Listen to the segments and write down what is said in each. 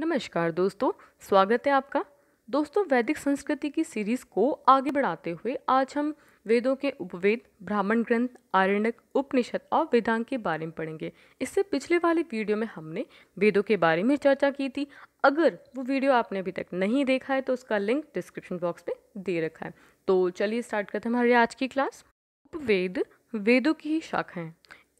नमस्कार दोस्तों स्वागत है आपका दोस्तों वैदिक संस्कृति की सीरीज को आगे बढ़ाते हुए आज हम वेदों के उपवेद ब्राह्मण ग्रंथ आरण्यक उपनिषद और वेदांग के बारे में पढ़ेंगे इससे पिछले वाले वीडियो में हमने वेदों के बारे में चर्चा की थी अगर वो वीडियो आपने अभी तक नहीं देखा है तो उसका लिंक डिस्क्रिप्शन बॉक्स में दे रखा है तो चलिए स्टार्ट करते हैं हमारी आज की क्लास उपवेद वेदों की ही शाखा है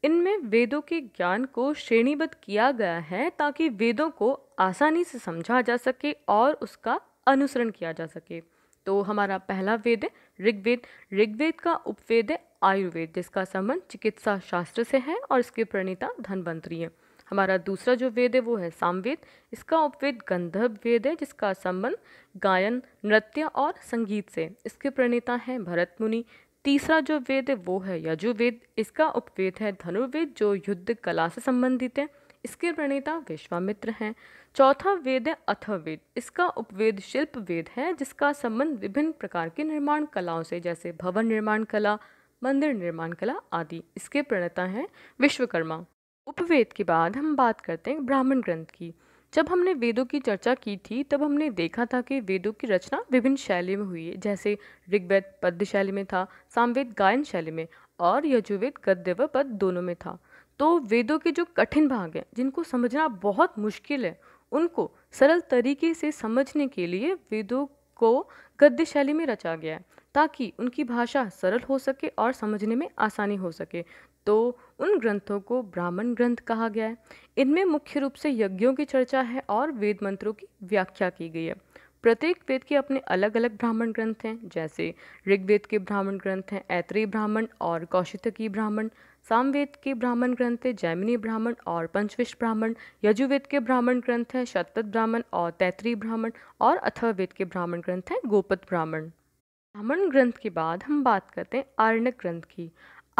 इनमें वेदों के ज्ञान को श्रेणीबद्ध किया गया है ताकि वेदों को आसानी से समझा जा सके और उसका अनुसरण किया जा सके तो हमारा पहला वेद है ऋग्वेद ऋग्वेद का उपवेद है आयुर्वेद जिसका संबंध चिकित्सा शास्त्र से है और इसके प्रणेता धनवंतरी है हमारा दूसरा जो वेद है वो है सामवेद इसका उपवेद गंधर्व वेद है जिसका संबंध गायन नृत्य और संगीत से इसके प्रणेता हैं भरत मुनि तीसरा जो वेद है वो है यजुर्वेद इसका उपवेद है धनुर्वेद जो युद्ध कला से संबंधित है इसके प्रणेता विश्वामित्र हैं चौथा वेद है अथवेद इसका उपवेद शिल्प वेद है जिसका संबंध विभिन्न प्रकार के निर्माण कलाओं से जैसे भवन निर्माण कला मंदिर निर्माण कला आदि इसके प्रणेता हैं विश्वकर्मा उपवेद के बाद हम बात करते हैं ब्राह्मण ग्रंथ की जब हमने वेदों की चर्चा की थी तब हमने देखा था कि वेदों की रचना विभिन्न शैली में हुई है जैसे ऋग्वेद पद्य शैली में था सामवेद गायन शैली में और यजुर्वेद गद्य व पद दोनों में था तो वेदों के जो कठिन भाग हैं जिनको समझना बहुत मुश्किल है उनको सरल तरीके से समझने के लिए वेदों को गद्य शैली में रचा गया है ताकि उनकी भाषा सरल हो सके और समझने में आसानी हो सके तो उन ग्रंथों को ब्राह्मण ग्रंथ कहा गया है इनमें मुख्य रूप से यज्ञों की चर्चा है और वेद मंत्रों की व्याख्या की गई है प्रत्येक वेद के अपने अलग अलग ब्राह्मण ग्रंथ हैं जैसे ऋग्वेद के ब्राह्मण ग्रंथ हैं ऐत्रेय ब्राह्मण और कौशितकी ब्राह्मण सामवेद के ब्राह्मण ग्रंथ है जैमिनी ब्राह्मण और पंचविश ब्राह्मण यजुवेद के ब्राह्मण ग्रंथ है शतत ब्राह्मण और तैतरी ब्राह्मण और अथर्वेद के ब्राह्मण ग्रंथ है गोपत ब्राह्मण ब्राह्मण ग्रंथ के बाद हम बात करते हैं आर्यक ग्रंथ की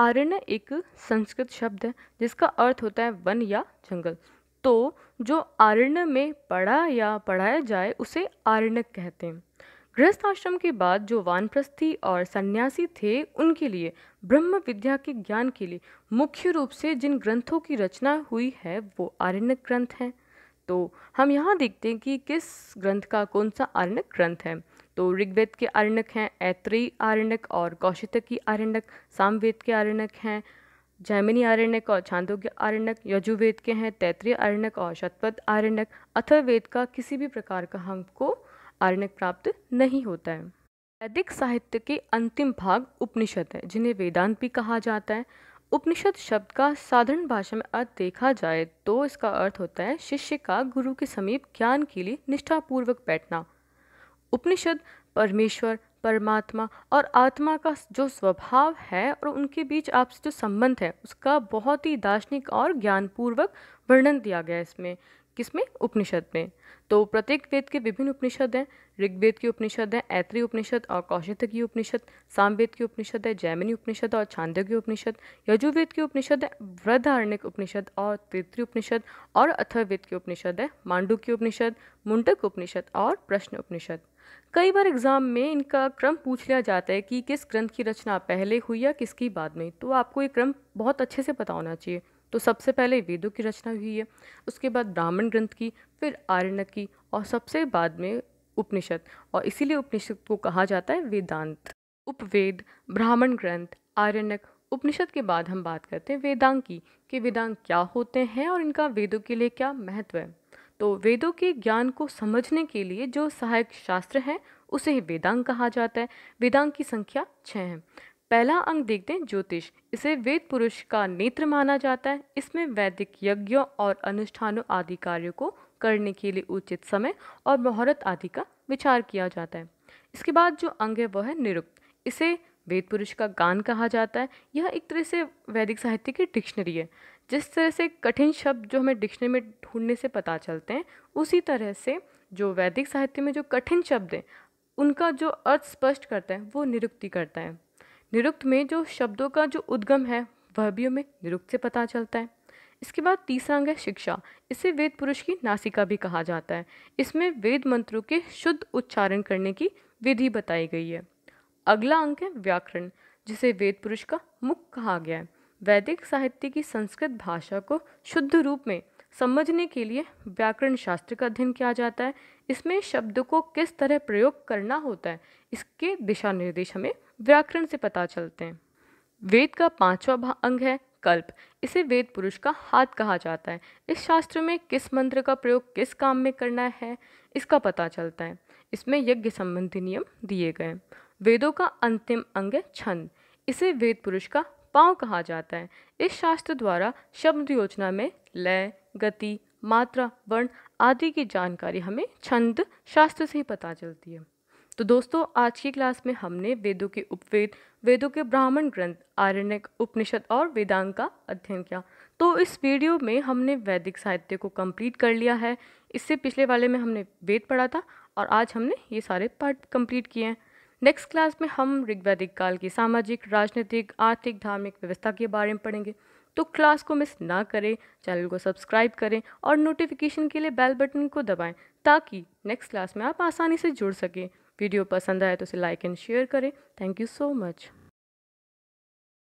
आर्ण्य एक संस्कृत शब्द है जिसका अर्थ होता है वन या जंगल तो जो आरण्य में पढ़ा या पढ़ाया जाए उसे आरण्य कहते हैं गृहस्थ आश्रम के बाद जो वानप्रस्थी और सन्यासी थे उनके लिए ब्रह्म विद्या के ज्ञान के लिए मुख्य रूप से जिन ग्रंथों की रचना हुई है वो आरण्यक ग्रंथ हैं तो हम यहाँ देखते हैं कि किस ग्रंथ का कौन सा आरण्यक ग्रंथ है तो ऋग्वेद के आरण्यक हैं ऐत्रेय आरण्यक और कौशितक की आरण्यक सामवेद के आरण्यक हैं जैमिनी आरण्यक और छांदो के आरण्यक यजुर्वेद के हैं तैतृय आरण्यक और शतपथ आरण्यक अथर्ववेद का किसी भी प्रकार का हमको आरण्यक प्राप्त नहीं होता है वैदिक साहित्य के अंतिम भाग उपनिषद है जिन्हें वेदांत भी कहा जाता है उपनिषद शब्द का साधारण भाषा में अर्थ देखा जाए तो इसका अर्थ होता है शिष्य का गुरु के समीप ज्ञान के लिए निष्ठापूर्वक बैठना उपनिषद परमेश्वर परमात्मा और आत्मा का जो स्वभाव है और उनके बीच आपसे जो संबंध है उसका बहुत ही दार्शनिक और ज्ञानपूर्वक वर्णन दिया गया है इसमें किसमें उपनिषद में तो प्रत्येक वेद के विभिन्न उपनिषद हैं ऋग्वेद की उपनिषद है ऐत्री उपनिषद और कौशित की उपनिषद सामवेद की उपनिषद है जैमिनी उपनिषद और छांद्य की उपनिषद यजुर्वेद की उपनिषद है वृद्धारण्यक उपनिषद और तृतीय उपनिषद और अथर्वेद की उपनिषद है मांडू की उपनिषद मुंडक उपनिषद और प्रश्न उपनिषद कई बार एग्जाम में इनका क्रम पूछ लिया जाता है कि किस ग्रंथ की रचना पहले हुई या किसकी बाद में तो आपको ये क्रम बहुत अच्छे से पता होना चाहिए तो सबसे पहले वेदों की रचना हुई है उसके बाद ब्राह्मण ग्रंथ की फिर आर्यनक की और सबसे बाद में उपनिषद और इसीलिए उपनिषद को कहा जाता है वेदांत उपवेद ब्राह्मण ग्रंथ आर्यनक उपनिषद के बाद हम बात करते हैं वेदांग की कि वेदांग क्या होते हैं और इनका वेदों के लिए क्या महत्व है तो वेदों के ज्ञान को समझने के लिए जो सहायक शास्त्र हैं उसे ही वेदांग कहा जाता है वेदांग की संख्या छः है पहला अंग देखते हैं ज्योतिष इसे वेद पुरुष का नेत्र माना जाता है इसमें वैदिक यज्ञों और अनुष्ठानों आदि कार्यों को करने के लिए उचित समय और मुहूर्त आदि का विचार किया जाता है इसके बाद जो अंग है वह है निरुक्त इसे वेद पुरुष का गान कहा जाता है यह एक तरह से वैदिक साहित्य की डिक्शनरी है जिस तरह से कठिन शब्द जो हमें डिक्शनरी में ढूंढने से पता चलते हैं उसी तरह से जो वैदिक साहित्य में जो कठिन शब्द हैं उनका जो अर्थ स्पष्ट करता है वो निरुक्ति करता है निरुक्त में जो शब्दों का जो उद्गम है वह भी हमें निरुक्त से पता चलता है इसके बाद तीसरा अंग है शिक्षा इसे वेद पुरुष की नासिका भी कहा जाता है इसमें वेद मंत्रों के शुद्ध उच्चारण करने की विधि बताई गई है अगला अंक है व्याकरण जिसे वेद पुरुष का मुख कहा गया है वैदिक साहित्य की संस्कृत भाषा को शुद्ध रूप में समझने के लिए व्याकरण शास्त्र का अध्ययन किया जाता है इसमें शब्द को किस तरह प्रयोग करना होता है इसके दिशा निर्देश हमें व्याकरण से पता चलते हैं वेद का पांचवा अंग है कल्प इसे वेद पुरुष का हाथ कहा जाता है इस शास्त्र में किस मंत्र का प्रयोग किस काम में करना है इसका पता चलता है इसमें यज्ञ संबंधी नियम दिए गए वेदों का अंतिम अंग है छंद इसे वेद पुरुष का पांव कहा जाता है इस शास्त्र द्वारा शब्द योजना में लय गति मात्रा वर्ण आदि की जानकारी हमें छंद शास्त्र से ही पता चलती है तो दोस्तों आज की क्लास में हमने वेदों के उपवेद वेदों के ब्राह्मण ग्रंथ आरण्यक उपनिषद और वेदांग का अध्ययन किया तो इस वीडियो में हमने वैदिक साहित्य को कंप्लीट कर लिया है इससे पिछले वाले में हमने वेद पढ़ा था और आज हमने ये सारे पार्ट कंप्लीट किए हैं नेक्स्ट क्लास में हम ऋग्वैदिक काल की सामाजिक राजनीतिक आर्थिक धार्मिक व्यवस्था के बारे में पढ़ेंगे तो क्लास को मिस ना करें चैनल को सब्सक्राइब करें और नोटिफिकेशन के लिए बेल बटन को दबाएं ताकि नेक्स्ट क्लास में आप आसानी से जुड़ सकें वीडियो पसंद आए तो उसे लाइक एंड शेयर करें थैंक यू सो मच